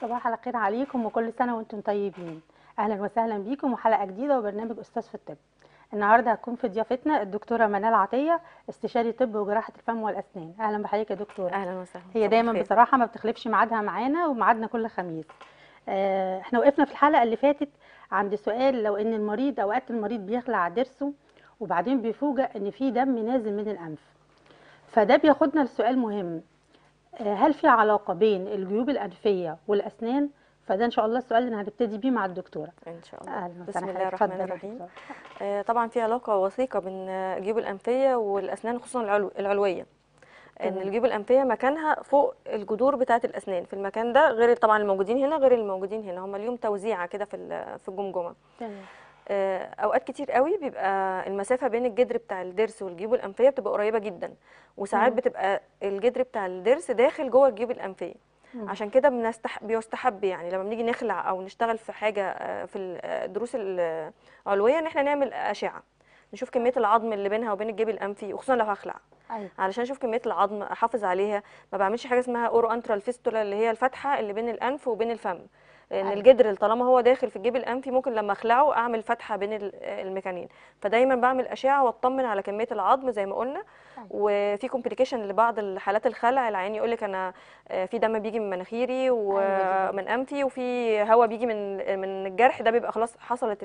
صباح الخير عليكم وكل سنه وانتم طيبين اهلا وسهلا بيكم وحلقه جديده وبرنامج استاذ في الطب النهارده هتكون في ضيافتنا الدكتوره منال عطيه استشاري طب وجراحه الفم والاسنان اهلا بحضرتك يا دكتوره اهلا وسهلا هي دايما خير. بصراحه ما بتخلفش ميعادها معانا وميعادنا كل خميس آه، احنا وقفنا في الحلقه اللي فاتت عند سؤال لو ان المريض اوقات المريض بيخلع ضرسه وبعدين بيفوجئ ان في دم نازل من الانف فده بياخدنا لسؤال مهم آه، هل في علاقه بين الجيوب الانفيه والاسنان فده ان شاء الله السؤال اللي هنبتدي بيه مع الدكتوره ان شاء الله أهلا بسم الله الرحمن الرحيم آه، طبعا في علاقه وثيقه بين الجيوب الانفيه والاسنان خصوصا العلو العلويه ان الجيوب الانفيه مكانها فوق الجذور بتاعه الاسنان في المكان ده غير طبعا الموجودين هنا غير الموجودين هنا هم اليوم توزيعه كده في في الجمجمه تمام آه، اوقات كتير قوي بيبقى المسافه بين الجدر بتاع الضرس والجيوب الانفيه بتبقى قريبه جدا وساعات بتبقى الجدر بتاع الضرس داخل جوه الجيوب الانفيه عشان كده بنستح... بيستحب يعني لما بنيجي نخلع او نشتغل في حاجه آه، في الدروس آه، العلويه ان احنا نعمل اشعه نشوف كميه العظم اللي بينها وبين الجيب الانفي وخصوصا لو هخلع أيوة. علشان اشوف كميه العظم احافظ عليها ما بعملش حاجه اسمها اورو انترال فيستولا اللي هي الفتحه اللي بين الانف وبين الفم ان أيوة. الجدر طالما هو داخل في الجيب الانفي ممكن لما اخلعه اعمل فتحه بين المكانين فدايما بعمل اشعه واطمن على كميه العظم زي ما قلنا أيوة. وفي كومبليكيشن لبعض الحالات الخلع العيان يقول لك انا آه، في دم بيجي من مناخيري ومن أيوة، آه، انفي وفي هواء بيجي من آه، من الجرح ده بيبقى خلاص حصلت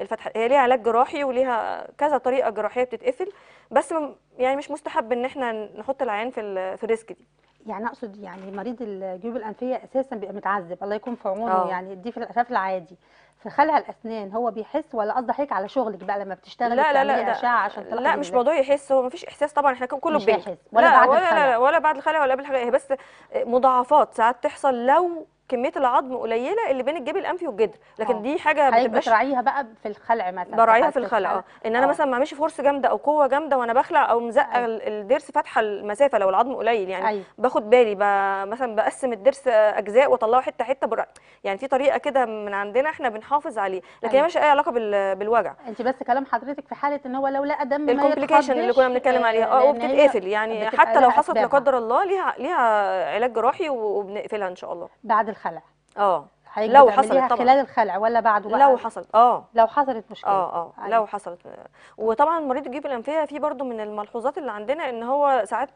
الفتحه هي ليها علاج جراحي وليها كذا طريقه جراحيه بتتقفل بس يعني مش مستحب ان احنا نحط العيان في الريسك دي يعني اقصد يعني مريض الجيوب الانفيه اساسا بيبقى متعذب الله يكون في عونه آه. يعني دي في الاسف العادي في خلع الاسنان هو بيحس ولا قصد حضرتك على شغلك بقى لما بتشتغلي لا لا لا اشعه عشان لا, مش موضوع يحس هو مفيش احساس طبعا احنا كله مش بيحس ولا لا بعد ولا الخلع ولا بعد الخلع ولا قبل الخلع هي بس مضاعفات ساعات تحصل لو كميه العظم قليله اللي بين الجيب الانفي والجدر لكن أوه. دي حاجه ما بتبقاش بتراعيها بقى في الخلع مثلا براعيها في الخلع اه ان انا أوه. مثلا ما اعملش فرصه جامده او قوه جامده وانا بخلع او مزقه أيوه. الضرس فاتحه المسافه لو العظم قليل يعني أيوه. باخد بالي ب... مثلا بقسم الضرس آه، اجزاء واطلعه حته حته برا... يعني في طريقه كده من عندنا احنا بنحافظ عليه لكن أيوه. مش اي علاقه بال... بالوجع انت بس كلام حضرتك في حاله ان هو لو لقى دم ما الكومبليكيشن اللي كنا بنتكلم عليها اه, آه، وبتتقفل يعني حتى لو حصل لا قدر الله ليها ليها علاج جراحي وبنقفلها ان شاء الله بعد الخلع اه لو حصلت طبعا خلال الخلع ولا بعده بقى لو حصلت اه لو حصلت مشكله اه اه أيوة. لو حصلت وطبعا مريض الجيوب الانفيه في برضو من الملحوظات اللي عندنا ان هو ساعات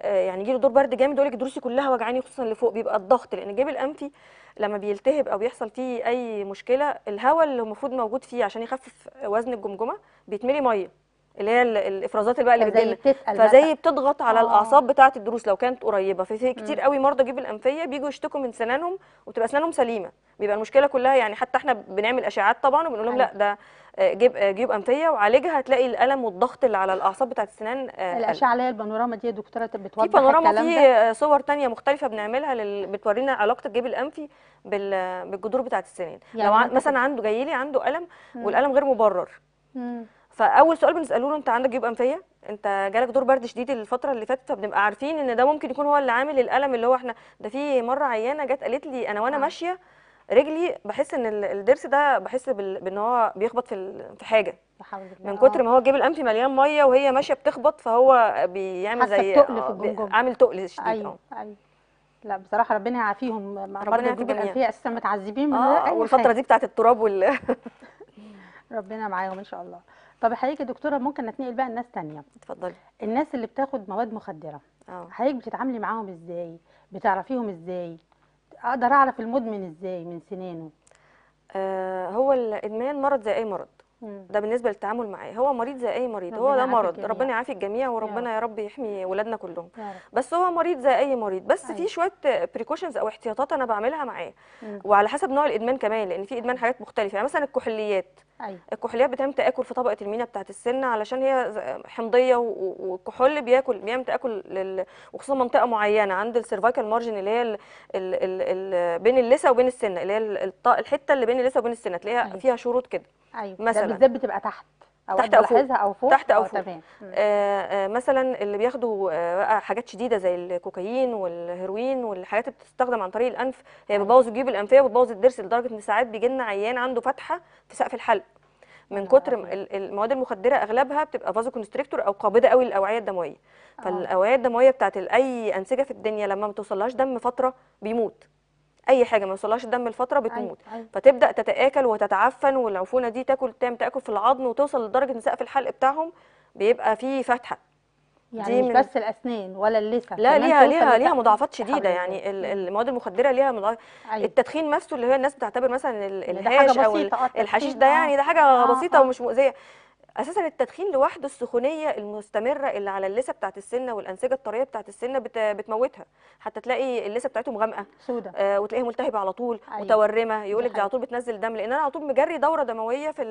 آه، يعني يجي له دور برد جامد يقول لك ضروسي كلها وجعاني خصوصا اللي فوق بيبقى الضغط لان الجيب الانفي لما بيلتهب او بيحصل فيه اي مشكله الهواء اللي المفروض موجود فيه عشان يخفف وزن الجمجمه بيتملي ميه اللي هي الافرازات اللي بقى اللي بتجيلنا فزي بتضغط على آه. الاعصاب بتاعه الدروس لو كانت قريبه ففي كتير قوي مرضى جيب الانفيه بيجوا يشتكوا من سنانهم وتبقى اسنانهم سليمه بيبقى المشكله كلها يعني حتى احنا بنعمل اشعاعات طبعا وبنقول لهم أيوة. لا ده آه، جيب آه، جيب انفيه وعالجها هتلاقي الالم والضغط اللي على الاعصاب بتاعه السنان آه، الاشعه اللي هي البانوراما دي يا دكتوره بتوضح في بانوراما في صور ثانيه مختلفه بنعملها لل... بتورينا علاقه الجيب الانفي بال... بالجذور بتاعه السنان يعني لو مثلا عنده جاي لي عنده الم والالم غير مبرر مم. فاول سؤال بنساله له انت عندك جيوب انفيه انت جالك دور برد شديد الفتره اللي فاتت فبنبقى عارفين ان ده ممكن يكون هو اللي عامل الالم اللي هو احنا ده في مره عيانه جت قالت لي انا وانا آه. ماشيه رجلي بحس ان الضرس ده بحس بان هو بيخبط في في حاجه من كتر آه. ما هو الجيب الانفي مليان ميه وهي ماشيه بتخبط فهو بيعمل زي آه، عامل تقل شديد ايوه ايوه لا بصراحه ربنا يعافيهم مرضى الجيوب الانفيه اساسا متعذبين من آه والفتره دي بتاعت التراب وال ربنا معاهم ان شاء الله طب حضرتك يا دكتوره ممكن نتنقل بقى لناس ثانيه اتفضلي الناس اللي بتاخد مواد مخدره اه حضرتك بتتعاملي معاهم ازاي بتعرفيهم ازاي اقدر اعرف المدمن ازاي من سنانه آه هو الادمان مرض زي اي مرض ده بالنسبه للتعامل معاه هو مريض زي اي مريض هو ده مرض الجميع. ربنا يعافي الجميع وربنا يا, رب يحمي ولادنا كلهم بس هو مريض زي اي مريض بس في أيوة. شويه بريكوشنز او احتياطات انا بعملها معاه وعلى حسب نوع الادمان كمان لان في ادمان حاجات مختلفه يعني مثلا الكحوليات أيوة. الكحوليات بتنام تاكل في طبقه المينا بتاعت السنه علشان هي حمضيه والكحول بياكل بيعمل تاكل لل... وخصوصا منطقه معينه عند السيرفايكال مارجن اللي هي ال... ال... ال... ال... بين اللثه وبين السنه اللي هي ال... الحته اللي بين اللثه وبين السنه تلاقيها أيوة. فيها شروط كده أيوة. مثلا ده بالذات بتبقى تحت أو تحت فوق. أو فوق تحت أو آه، فوق آه،, آه مثلا اللي بياخدوا آه، بقى آه حاجات شديدة زي الكوكايين والهيروين والحاجات اللي بتستخدم عن طريق الأنف هي بتبوظ الجيوب الأنفية وبتبوظ الضرس لدرجة إن ساعات بيجي لنا عيان عنده فتحة في سقف الحلق من كتر المواد المخدره اغلبها بتبقى فازو كونستريكتور او قابضه قوي للاوعيه الدمويه فالاوعيه الدمويه بتاعت اي انسجه في الدنيا لما ما توصلهاش دم فتره بيموت اي حاجه ما يوصلهاش الدم لفتره أيوة، بتموت أيوة. فتبدا تتاكل وتتعفن والعفونه دي تاكل تام تاكل في العظم وتوصل لدرجه ان سقف الحلق بتاعهم بيبقى فيه فتحه يعني دي مش من... بس الاسنان ولا اللثه لا ليها ليها ليها مضاعفات شديده يعني المواد المخدره ليها مضاعف أيوة. التدخين نفسه اللي هي الناس بتعتبر مثلا الهاش يعني او الحشيش ده آه. يعني ده حاجه آه بسيطه آه. ومش مؤذيه اساسا التدخين لوحده السخونيه المستمره اللي على اللثه بتاعت السنه والانسجه الطريه بتاعت السنه بت... بتموتها حتى تلاقي اللثه بتاعتهم غامقه سودة آه وتلاقيها ملتهبه على طول أيوة. متورمه يقول لك دي على طول بتنزل دم لان انا على طول مجري دوره دمويه في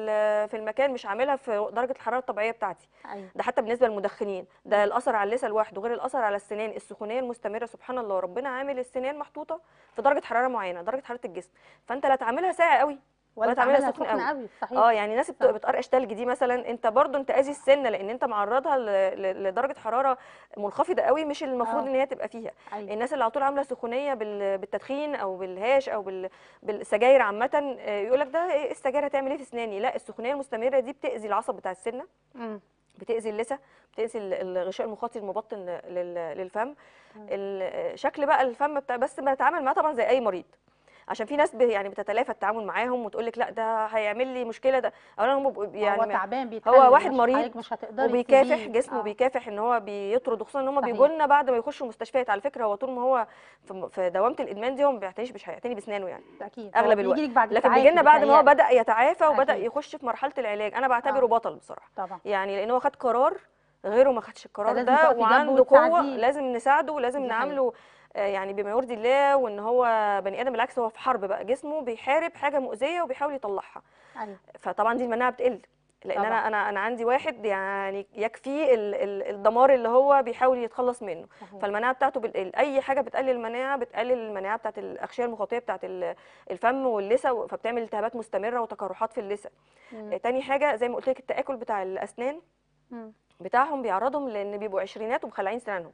في المكان مش عاملها في درجه الحراره الطبيعيه بتاعتي أيوة. ده حتى بالنسبه للمدخنين ده الاثر على اللثه لوحده غير الاثر على السنان السخونيه المستمره سبحان الله ربنا عامل السنان محطوطه في درجه حراره معينه درجه حراره الجسم فانت لا تعملها ساقعه قوي ولا تعملها سخنة قوي, صحيح. اه يعني الناس بتقرقش تلج دي مثلا انت برضو انت اذي السنه لان انت معرضها لدرجه حراره منخفضه قوي مش المفروض اه. ان هي تبقى فيها أيوه. الناس اللي على طول عامله سخونيه بالتدخين او بالهاش او بالسجاير عامه آه، يقول لك ده ايه السجاير هتعمل ايه في اسناني لا السخونيه المستمره دي بتاذي العصب بتاع السنه م. بتاذي اللثه بتاذي الغشاء المخاطي المبطن للفم شكل بقى الفم بتاع بس بنتعامل معاه طبعا زي اي مريض عشان في ناس يعني بتتلافى التعامل معاهم وتقول لك لا ده هيعمل لي مشكله ده اولا هم يعني هو تعبان هو واحد مريض مش وبيكافح جسمه آه. بيكافح ان هو بيطرد خصوصا ان هم بيجوا لنا بعد ما يخشوا المستشفيات على فكره هو طول ما هو في دوامه الادمان دي هو ما بيعتنيش مش هيعتني باسنانه يعني اكيد اغلب الوقت لكن بيجي لنا بعد ما هو بدا يتعافى وبدا يخش في مرحله العلاج انا بعتبره آه. بطل بصراحه طبعا. يعني لان هو خد قرار غيره ما خدش القرار ده وعنده قوه لازم نساعده ولازم نعامله آه، يعني بما يرضي الله وان هو بني ادم بالعكس هو في حرب بقى جسمه بيحارب حاجه مؤذيه وبيحاول يطلعها أيوة. فطبعا دي المناعه بتقل لان طبعا. انا انا انا عندي واحد يعني يكفي الدمار اللي هو بيحاول يتخلص منه أهو. فالمناعه بتاعته بتقل اي حاجه بتقلل المناعه بتقلل المناعه بتاعت الاغشيه المخاطيه بتاعت الفم واللثه فبتعمل التهابات مستمره وتقرحات في اللثه تاني حاجه زي ما قلت لك التاكل بتاع الاسنان م. بتاعهم بيعرضهم لان بيبقوا عشرينات ومخلعين سنانهم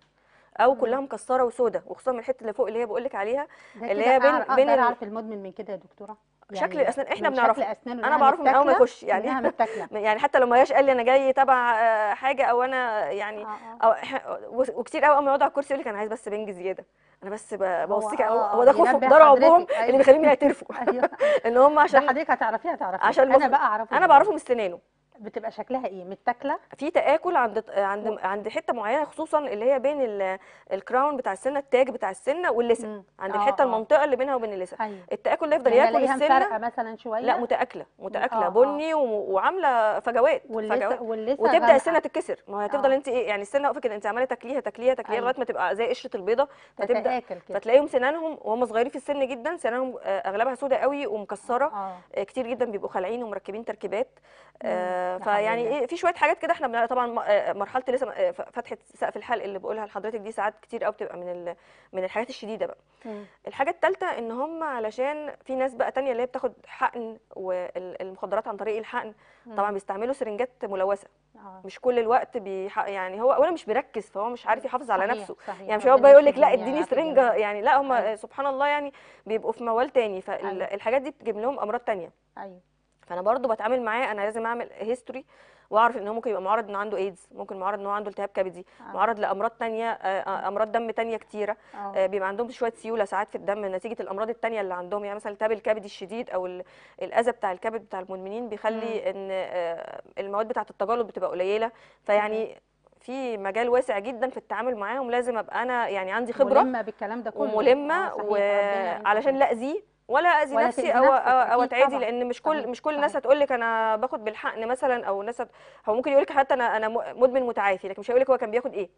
او كلها مكسره وسودة وخصوصا من الحته اللي فوق اللي هي بقول لك عليها اللي هي بين أقدر بين اعرف المدمن من كده يا دكتوره يعني شكل الاسنان احنا بنعرفه انا بعرفه من اول ما يخش يعني يعني حتى لو ما جاش قال لي انا جاي تبع آه، حاجه او انا يعني آه آه. أو وكتير قوي اول ما يقعد على الكرسي يقول لك انا عايز بس بنج زياده انا بس بوصيك هو, هو ده خوفهم ده رعبهم اللي أيوه. بيخليهم يعترفوا أيوه. ان هم عشان حضرتك هتعرفيه هتعرفيه عشان انا بقى اعرفه انا بعرفه من سنانه بتبقى شكلها ايه متاكله في تاكل عند عند و... عند حته معينه خصوصا اللي هي بين ال... الكراون بتاع السنه التاج بتاع السنه واللسن عند آه الحته آه. المنطقه اللي بينها وبين اللسن أيوه. التاكل اللي يفضل يعني ياكل السنه مثلا شويه لا متاكله متاكله آه, آه،, آه. بني آه. وعامله فجوات واللسة وتبدا واللسة وتبدا السنه تتكسر ما هي هتفضل آه. انت ايه يعني السنه واقفه كده انت عماله تاكليها تاكليها تاكليها أيوه. لغايه ما تبقى زي قشره البيضه فتبدا فتلاقيهم سنانهم وهم صغيرين في السن جدا سنانهم آه، اغلبها سوداء قوي ومكسره كتير جدا بيبقوا خالعين ومركبين تركيبات فيعني إيه، في شويه حاجات كده احنا طبعا آه، مرحله لسه آه، فتحه سقف الحلق اللي بقولها لحضرتك دي ساعات كتير قوي بتبقى من من الحاجات الشديده بقى مم. الحاجه الثالثه ان هم علشان في ناس بقى تانية اللي هي بتاخد حقن والمخدرات عن طريق الحقن مم. طبعا بيستعملوا سرنجات ملوثه آه. مش كل الوقت بيحق يعني هو اولا مش بيركز فهو مش عارف يحافظ على نفسه صحيح. يعني مش هو بقى يقول لك لا اديني سرنجه يعني لا هم أيوه. سبحان الله يعني بيبقوا في موال تاني يعني، فالحاجات أيوه. دي بتجيب لهم امراض تانية ايوه فانا برضو بتعامل معاه انا لازم اعمل هيستوري واعرف ان هو ممكن يبقى معرض انه عنده ايدز ممكن معرض ان هو عنده التهاب كبدي آه. معرض لامراض تانية آه، آه، امراض دم تانية كتيره آه. آه. بيبقى عندهم شويه سيوله ساعات في الدم نتيجه الامراض التانية اللي عندهم يعني مثلا التهاب الكبدي الشديد او الاذى بتاع الكبد بتاع المدمنين بيخلي م. ان المواد بتاعه التجلط بتبقى قليله فيعني في مجال واسع جدا في التعامل معاهم لازم ابقى انا يعني عندي خبره ملمه بالكلام ده كله ملمه وعلشان لا اذيه ولا اذي نفسي او او اتعدي لان مش كل مش كل الناس هتقول لك انا باخد بالحقن مثلا او الناس هو ممكن يقول لك حتى انا انا مدمن متعافي لكن مش هيقول لك هو كان بياخد ايه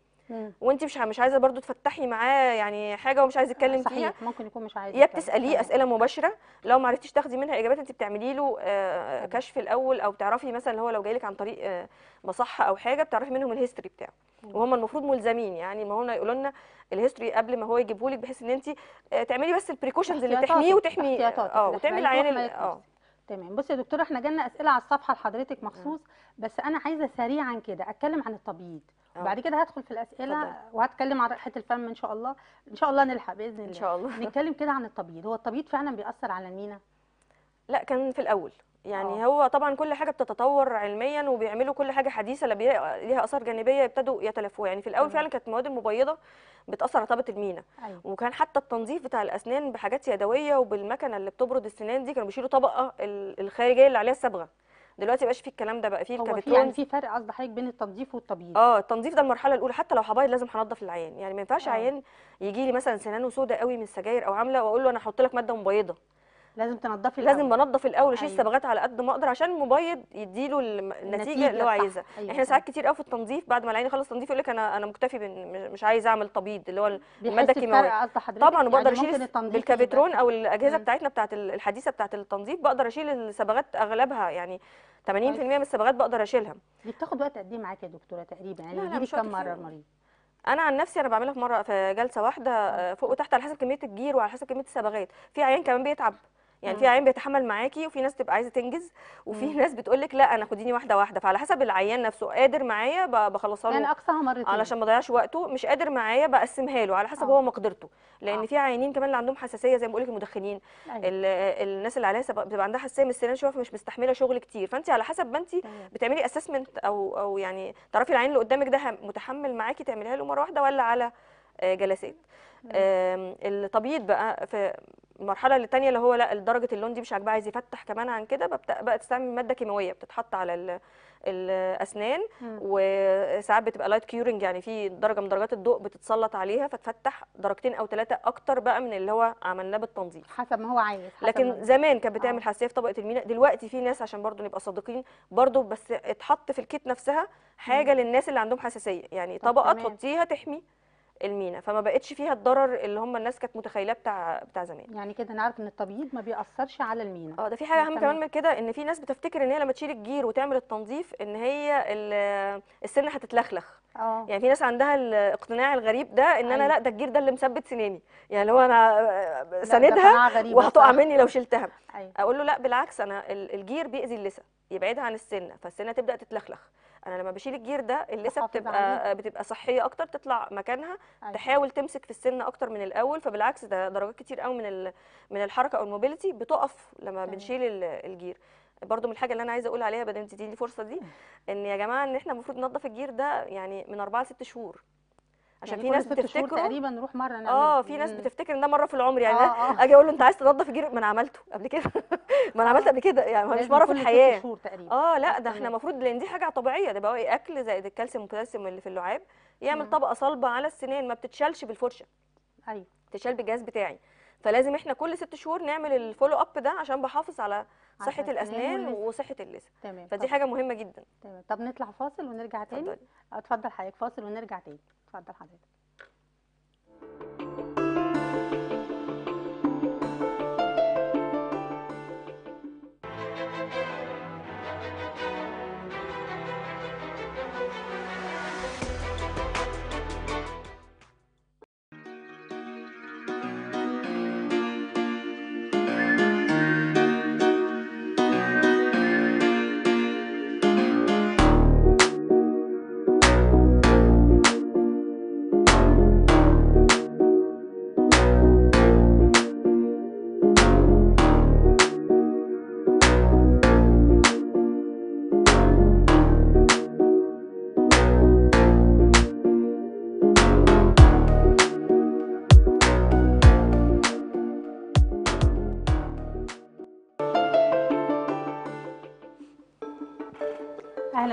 وانت مش مش عايزه برضو تفتحي معاه يعني حاجه ومش عايزه يتكلم صحيح. ممكن يكون مش عايز يا بتساليه اسئله مباشره لو ما عرفتيش تاخدي منها اجابات انت بتعملي له آه، كشف الاول او بتعرفي مثلا هو لو جاي لك عن طريق آه، مصحه او حاجه بتعرفي منهم الهيستوري بتاعه وهم المفروض ملزمين يعني ما هم يقولوا لنا الهيستوري قبل ما هو يجيبه لك بحيث ان انت آه، تعملي بس البريكوشنز اللي تحميه وتحمي اه وتعمل العيان اه تمام بصي يا دكتوره احنا جالنا اسئله على الصفحه لحضرتك مخصوص بس انا عايزه سريعا كده اتكلم عن التبييض وبعد آه. كده هدخل في الاسئله طبعا. وهتكلم عن رائحه الفم ان شاء الله ان شاء الله نلحق باذن الله ان شاء الله نتكلم كده عن التبييض هو التبييض فعلا بيأثر على المينا لا كان في الاول يعني أوه. هو طبعا كل حاجه بتتطور علميا وبيعملوا كل حاجه حديثه اللي ليها اثار جانبيه يبتدوا يتلفوها يعني في الاول فعلا كانت المواد المبيضه بتاثر على طبقه المينا أيوة. وكان حتى التنظيف بتاع الاسنان بحاجات يدويه وبالمكنه اللي بتبرد السنان دي كانوا بيشيلوا طبقه الخارجيه اللي عليها الصبغه دلوقتي مبقاش في الكلام ده بقى فيه الكابيتون هو في يعني في فرق قصدي حضرتك بين التنظيف والتبييض اه التنظيف ده المرحله الاولى حتى لو حبايض لازم هنضف العيان يعني ما ينفعش آه. عيان يجي لي مثلا سنانه سوداء قوي من السجاير او عامله واقول له انا هحط لك ماده مبيضه لازم تنضفي الأول. لازم بنضف الاول اشيل الصبغات أيوة. على قد ما اقدر عشان المبيض يديله النتيجه اللي هو عايزها أيوة. احنا ساعات أيوة. كتير قوي في التنظيف بعد ما العين يخلص تنظيف يقول لك انا انا مكتفي مش عايز اعمل تبييض اللي هو الماده الكيماويه طبعا وبقدر بقدر يعني اشيل بالكافيترون او الاجهزه مم. بتاعتنا بتاعت الحديثه بتاعت التنظيف بقدر اشيل الصبغات اغلبها يعني 80% طيب. من الصبغات بقدر اشيلها دي بتاخد وقت قد ايه معاكي يا دكتوره تقريبا يعني بتجيبي كم مره المريض انا عن نفسي انا بعملها في مره في جلسه واحده آه، فوق وتحت على حسب كميه الجير وعلى حسب كميه الصبغات في عيان كمان بيتعب يعني في عيان بيتحمل معاكي وفي ناس تبقى عايزه تنجز وفي مم. ناس بتقول لك لا انا خديني واحده واحده فعلى حسب العيان نفسه قادر معايا بخلصها له يعني اقصاها مرتين علشان ما اضيعش وقته مش قادر معايا بقسمها له على حسب أوه. هو مقدرته لان أوه. في عيانين كمان اللي عندهم حساسيه زي ما بقول لك المدخنين أيوة. الناس اللي عليها بتبقى عندها حساسيه من السنان شويه فمش مستحمله شغل كتير فانت على حسب ما انت أيوة. بتعملي اسسمنت او او يعني تعرفي العيان اللي قدامك ده متحمل معاكي تعمليها له مره واحده ولا على آه، جلسات التبييض بقى في المرحله الثانيه اللي هو لا درجه اللون دي مش عاجباه عايز يفتح كمان عن كده ببدا بقى تستعمل ماده كيماويه بتتحط على الاسنان وساعات بتبقى لايت كيورنج يعني في درجه من درجات الضوء بتتسلط عليها فتفتح درجتين او ثلاثه اكتر بقى من اللي هو عملناه بالتنظيف حسب ما هو عايز حسب لكن زمان كانت بتعمل آه. حساسيه في طبقه المينا دلوقتي في ناس عشان برضو نبقى صادقين برضو بس اتحط في الكيت نفسها حاجه مم. للناس اللي عندهم حساسيه يعني طبقه تحطيها تحمي المينا فما بقتش فيها الضرر اللي هم الناس كانت متخيلاه بتاع بتاع زمان يعني كده نعرف ان التبييض ما بيأثرش على المينا اه ده في حاجه اهم كمان من كده ان في ناس بتفتكر ان هي لما تشيل الجير وتعمل التنظيف ان هي آه، السن هتتلخلخ اه يعني في ناس عندها الاقتناع الغريب ده ان انا أيوة. لا ده الجير ده اللي مثبت سناني يعني لو انا آه، ساندها وهتقع مني لو شلتها أيوة. اقول له لا بالعكس انا الجير بيأذي اللثه يبعدها عن السنه فالسنه تبدا تتلخلخ انا لما بشيل الجير ده اللثه بتبقى بتبقى صحيه اكتر تطلع مكانها أيوة. تحاول تمسك في السن اكتر من الاول فبالعكس ده درجات كتير قوي من من الحركه او الموبيليتي بتقف لما جميل. بنشيل الجير برضو من الحاجه اللي انا عايزه اقول عليها بدل انت تديني الفرصه دي ان يا جماعه ان احنا المفروض ننظف الجير ده يعني من 4 ل 6 شهور يعني عشان يعني في ناس بتفتكر تقريبا نروح مره اه في ناس بتفتكر ان ده مره في العمر يعني آه آه. اجي اقول له انت عايز تنضف الجير ما انا عملته قبل كده ما انا عملت آه. قبل كده يعني مش مره في الحياه تقريبا اه لا ده احنا المفروض لان دي حاجه طبيعيه ده بقى إيه؟ اكل زائد الكالسيوم والبوتاسيوم اللي في اللعاب يعمل طبقه صلبه على السنين ما بتتشالش بالفرشه ايوه بتتشال بالجهاز بتاعي فلازم احنا كل ست شهور نعمل الفولو اب ده عشان بحافظ على صحه الاسنان وصحه اللثه تمام فدي طب. حاجه مهمه جدا تمام طب نطلع فاصل ونرجع تاني اتفضل حضرتك فاصل ونرجع تاني اتفضل حضرتك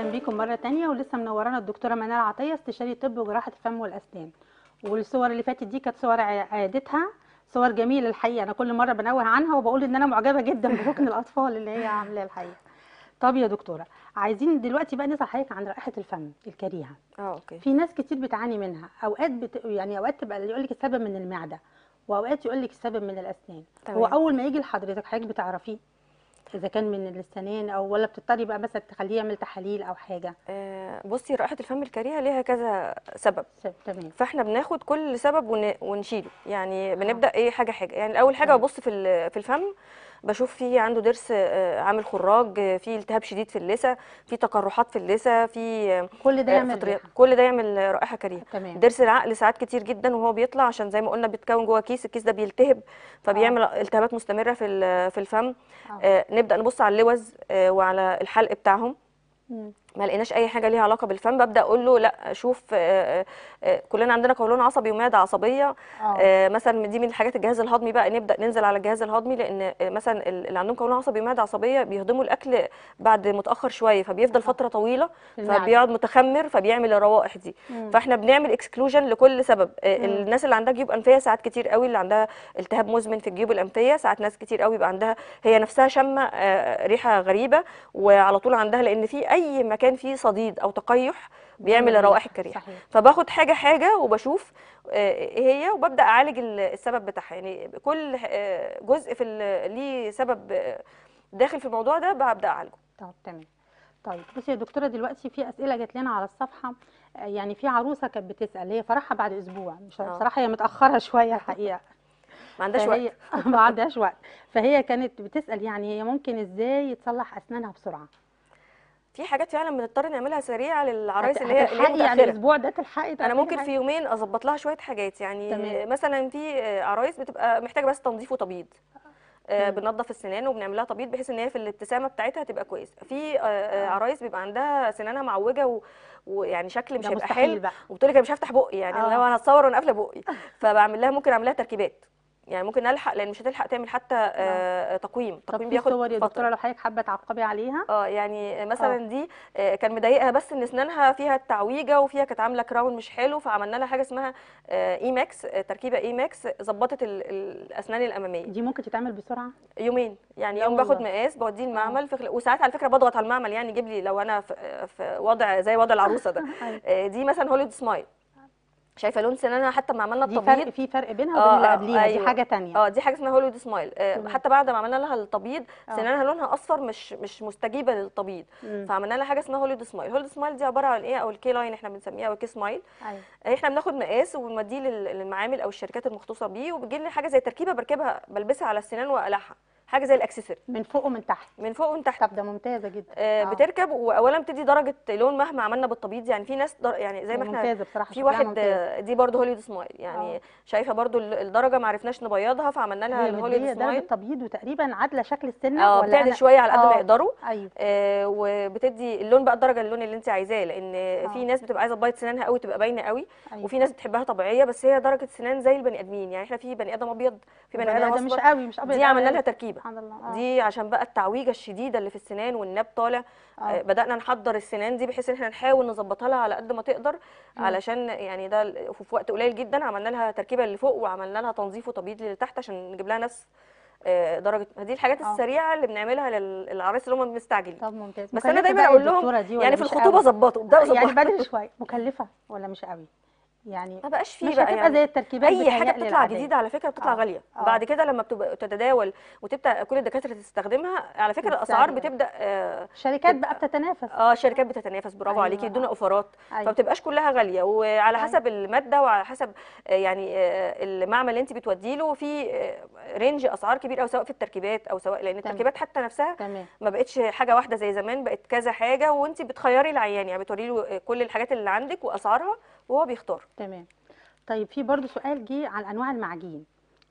اهلا بيكم مره تانية ولسه منورانا الدكتوره منال عطيه استشاري طب وجراحه الفم والاسنان والصور اللي فاتت دي كانت صور عيادتها صور جميله الحقيقه انا كل مره بنوه عنها وبقول ان انا معجبه جدا بركن الاطفال اللي هي عاملاه الحقيقه طب يا دكتوره عايزين دلوقتي بقى نسال حضرتك عن رائحه الفم الكريهه اه اوكي في ناس كتير بتعاني منها اوقات بت... يعني اوقات تبقى يقول لك السبب من المعده واوقات يقول لك السبب من الاسنان تمام. هو اول ما يجي لحضرتك حضرتك بتعرفيه اذا كان من الاسنان او ولا بتضطري بقى مثلا تخليه يعمل تحاليل او حاجه آه بصي رائحه الفم الكريهه ليها كذا سبب تمام فاحنا بناخد كل سبب ونشيله يعني آه. بنبدا ايه حاجه حاجه يعني اول حاجه ببص في في الفم بشوف في عنده ضرس آه، عامل خراج آه، في التهاب شديد في اللثه في تقرحات في اللثه في آه، كل ده يعمل فطري... كل ده يعمل رائحه كريهه ضرس العقل ساعات كتير جدا وهو بيطلع عشان زي ما قلنا بيتكون جوه كيس الكيس ده بيلتهب فبيعمل آه. التهابات مستمره في في الفم آه. نبدا نبص على اللوز وعلى الحلق بتاعهم مم. ما لقيناش اي حاجه ليها علاقه بالفم ببدا اقول له لا شوف آه، آه، آه، كلنا عندنا قولون عصبي ومعده عصبيه مثلا دي من الحاجات الجهاز الهضمي بقى نبدا ننزل على الجهاز الهضمي لان مثلا اللي عندهم قولون عصبي ومعده عصبيه بيهضموا الاكل بعد متاخر شويه فبيفضل فتره طويله فبيقعد متخمر فبيعمل الروائح دي مم. فاحنا بنعمل اكسكلوجن لكل سبب مم. الناس اللي عندها جيوب انفيه ساعات كتير قوي اللي عندها التهاب مزمن في الجيوب الانفيه ساعات ناس كتير قوي بقى عندها هي نفسها شامه ريحه غريبه وعلى طول عندها لان في اي مكان كان في صديد او تقيح بيعمل الروائح الكريهه فباخد حاجه حاجه وبشوف ايه هي وببدا اعالج السبب بتاعها يعني كل آه، جزء في ليه سبب آه، داخل في الموضوع ده ببدا اعالجه طب تمام طيب بصي يا دكتوره دلوقتي في اسئله جات لنا على الصفحه آه، يعني في عروسه كانت بتسال هي فرحها بعد اسبوع مش بصراحه هي متاخره شويه الحقيقه ما عندهاش وقت ما عندهاش وقت فهي كانت بتسال يعني هي ممكن ازاي تصلح اسنانها بسرعه في حاجات فعلا بنضطر نعملها سريعه للعرايس اللي هي اللي يعني الاسبوع ده تلحقي انا ممكن في يومين اظبط لها شويه حاجات يعني تمام. مثلا في عرايس بتبقى محتاجه بس تنظيف وتبييض آه بننظف السنان وبنعملها تبييض بحيث ان هي في الابتسامه بتاعتها تبقى كويسه في آه،, آه،, آه عرايس بيبقى عندها سنانها معوجه و... ويعني شكل مش هيبقى حلو وبتقول لك انا مش هفتح بقي يعني لو آه. انا هتصور وانا قافله بقي فبعمل لها ممكن اعمل لها تركيبات يعني ممكن الحق لان مش هتلحق تعمل حتى نعم. آه،, آه تقويم تقويم بياخد صور يا دكتوره لو حضرتك حابه تعقبي عليها اه يعني مثلا أوه. دي آه، كان مضايقها بس ان اسنانها فيها التعويجه وفيها كانت عامله كراون مش حلو فعملنا لها حاجه اسمها آه اي آه، ماكس تركيبه اي ماكس ظبطت الاسنان الاماميه دي ممكن تتعمل بسرعه يومين يعني يوم باخد مقاس بوديه المعمل وساعات على فكره بضغط على المعمل يعني يجيب لي لو انا في, وضع زي وضع العروسه ده أيوه. دي مثلا هوليد سمايل شايفه لون سنانها حتى ما عملنا التبييض في فرق في فرق بينها وبين اللي آه، قبليها أيوة. دي حاجه ثانيه اه دي حاجه اسمها هوليود سمايل آه حتى بعد ما عملنا لها التبييض آه. سنانها لونها اصفر مش مش مستجيبه للتبييض فعملنا لها حاجه اسمها هوليود سمايل هوليود سمايل دي عباره عن ايه او الكي لاين احنا بنسميها او الكي سمايل أيوة. احنا بناخد مقاس ونوديه للمعامل او الشركات المختصه بيه وبيجي لي حاجه زي تركيبه بركبها بلبسها على السنان واقلعها حاجه زي الاكسسوار من فوق ومن تحت من فوق ومن تحت طب ده ممتازه جدا آه, آه. بتركب واولا بتدي درجه لون مهما عملنا بالتبييض يعني في ناس در... يعني زي ما احنا ممتازه بصراحه في واحد ممتازة. دي برده هوليود سمايل يعني آه. شايفه برده الدرجه ما عرفناش نبيضها فعملنا لها الهوليود سمايل ده التبييض وتقريبا عادله شكل السنه آه ولا بتعدل أنا... شويه على قد ما آه، يقدروا ايوه آه وبتدي اللون بقى الدرجه اللون اللي انت عايزاه لان آه. في ناس بتبقى عايزه تبيض سنانها قوي تبقى باينه قوي أيوه. وفي ناس بتحبها طبيعيه بس هي درجه سنان زي البني ادمين يعني احنا في بني ادم ابيض في بني ادم مش قوي مش ابيض دي عملنا لها تركيب الله آه. دي عشان بقى التعويجه الشديده اللي في السنان والناب طالع آه. آه. بدانا نحضر السنان دي بحيث ان احنا نحاول نظبطها لها على قد ما تقدر م. علشان يعني ده في وقت قليل جدا عملنا لها تركيبه اللي فوق وعملنا لها تنظيف وتبييض اللي تحت عشان نجيب لها نفس آه، درجه دي الحاجات أوه. السريعه اللي بنعملها للعرايس اللي هم مستعجلين طب ممتاز بس انا دايما اقول لهم يعني في الخطوبه ظبطوا يعني بدري شويه مكلفه ولا مش قوي يعني ما بقاش فيه بقى يعني زي التركيبات اي حاجه يعني بتطلع جديده على فكره بتطلع آه. غاليه آه. بعد كده لما بتبقى تتداول وتبدا كل الدكاتره تستخدمها على فكره الاسعار يعني. بتبدا آه شركات بقى بتتنافس اه شركات بتتنافس برافو أيوة. عليكي يدونا اوفرات أيوة. فما بتبقاش كلها غاليه وعلى أيوة. حسب الماده وعلى حسب آه، يعني آه، المعمل اللي انت بتوديه له في رينج آه، اسعار كبير او سواء في التركيبات او سواء لان التركيبات حتى نفسها تمام. ما بقتش حاجه واحده زي زمان بقت كذا حاجه وانت بتخيري العيان يعني بتوري له كل الحاجات اللي عندك واسعارها وهو بيختار تمام طيب في برضو سؤال جه عن انواع المعاجين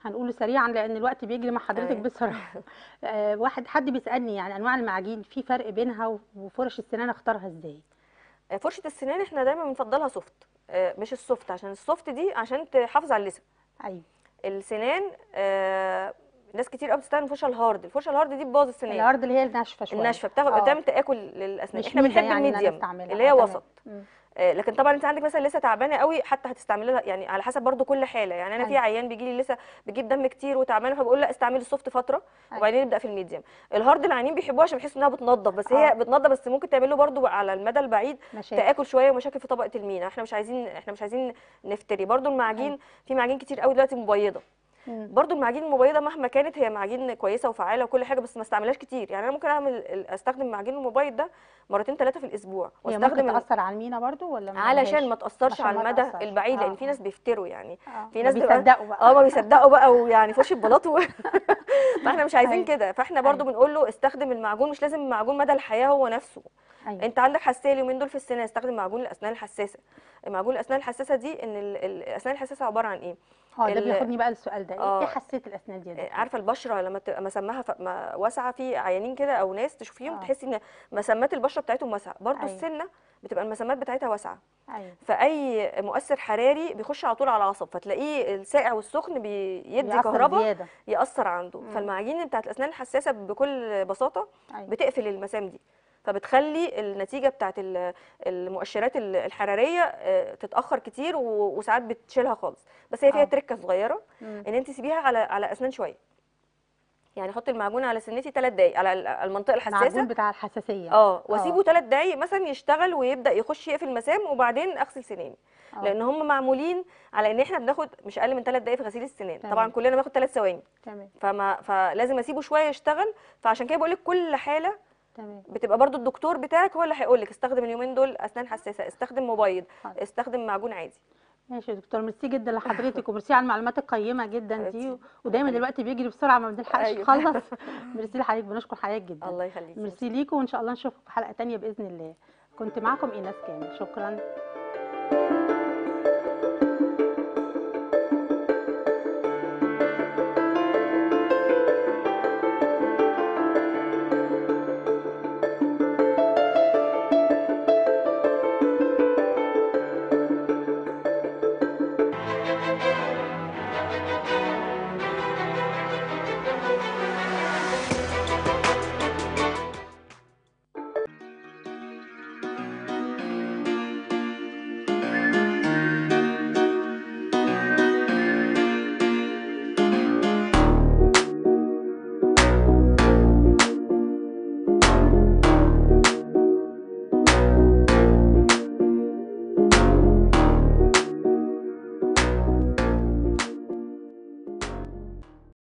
هنقوله سريعا لان الوقت بيجري مع حضرتك أيوة. بسرعه آه، واحد حد بيسالني يعني انواع المعاجين في فرق بينها وفرش السنان اختارها ازاي آه، فرشه السنان احنا دايما بنفضلها سوفت آه، مش السوفت عشان السوفت دي عشان تحافظ على اللثه ايوه السنان آه ناس كتير قوي بتستخدم فرشه الهارد الفرشه الهارد دي بتبوظ السنان الهارد اللي هي الناشفه شويه الناشفه بتاخد بتعمل تاكل للاسنان احنا بنحب يعني الميديم اللي هي وسط مم. آه، لكن طبعا انت عندك مثلا لسه تعبانه قوي حتى هتستعملي يعني على حسب برضو كل حاله يعني انا في أيوة. عيان بيجي لي لسه بيجيب دم كتير وتعبانه فبقول لا استعملي السوفت فتره أيوة. وبعدين نبدا في الميديم الهارد العيانين بيحبوها عشان بيحسوا انها بتنضف بس هي آه. بس ممكن تعمل له برضو على المدى البعيد مشاكل. تاكل شويه ومشاكل في طبقه المينا احنا مش عايزين احنا مش عايزين نفتري برضو المعاجين أيوة. في معاجين كتير قوي دلوقتي مبيضه برضو المعاجين المبيضه مهما كانت هي معاجين كويسه وفعاله وكل حاجه بس ما استعملهاش كتير يعني انا ممكن اعمل استخدم المعجين المبيض ده مرتين ثلاثه في الاسبوع واستخدم ممكن تاثر على المينا برضو ولا ما علشان ما تاثرش على المدى البعيد آه. لان في ناس بيفتروا يعني آه. في ناس بيصدقوا بقى اه ما بيصدقوا بقى ويعني في وش البلاط فاحنا مش عايزين أيوة. كده فاحنا برضو أيوة. بنقول له استخدم المعجون مش لازم المعجون مدى الحياه هو نفسه أيوة. انت عندك حساسيه اليومين دول في السنه استخدم معجون الاسنان الحساسه معجون الاسنان الحساسه دي ان الاسنان الحساسه عباره عن ايه اه ده بياخدني بقى للسؤال ده ايه, إيه آه، حسيت الاسنان دي, دي؟ عارفه البشره لما تبقى مسماها واسعه في عيانين كده او ناس تشوفيهم آه. تحسي ان مسمات البشره بتاعتهم واسعه برضو أيوه. السنه بتبقى المسمات بتاعتها واسعه أيوة. فاي مؤثر حراري بيخش على طول على العصب فتلاقيه الساقع والسخن بيدي كهرباء ياثر عنده مم. فالمعاجين بتاعت الاسنان الحساسه بكل بساطه أيوة. بتقفل المسام دي فبتخلي النتيجه بتاعه المؤشرات الحراريه آه، تتاخر كتير وساعات بتشيلها خالص بس هي فيها آه. تركه صغيره ان انت سيبيها على على اسنان شويه يعني حطي المعجون على سنتي 3 دقايق على المنطقه الحساسه المعجون بتاع الحساسيه اه, آه. واسيبه 3 دقايق مثلا يشتغل ويبدا يخش يقفل المسام وبعدين اغسل سناني لان هم معمولين على ان احنا بناخد مش اقل من 3 دقايق في غسيل السنان طبعا كلنا بناخد 3 ثواني تمام فما فلازم اسيبه شويه يشتغل فعشان كده بقول لك كل حاله تمام بتبقى برضو الدكتور بتاعك هو اللي هيقول لك استخدم اليومين دول اسنان حساسه استخدم مبيض استخدم معجون عادي ماشي يا دكتور ميرسي جدا لحضرتك وميرسي على المعلومات القيمه جدا دي ودايما دلوقتي بيجري بسرعه ما بنلحقش نخلص أيوة. ميرسي لحضرتك بنشكر حضرتك جدا الله يخليك ميرسي ليكم وان شاء الله نشوفكم في حلقه ثانيه باذن الله كنت معاكم ايناس كامل شكرا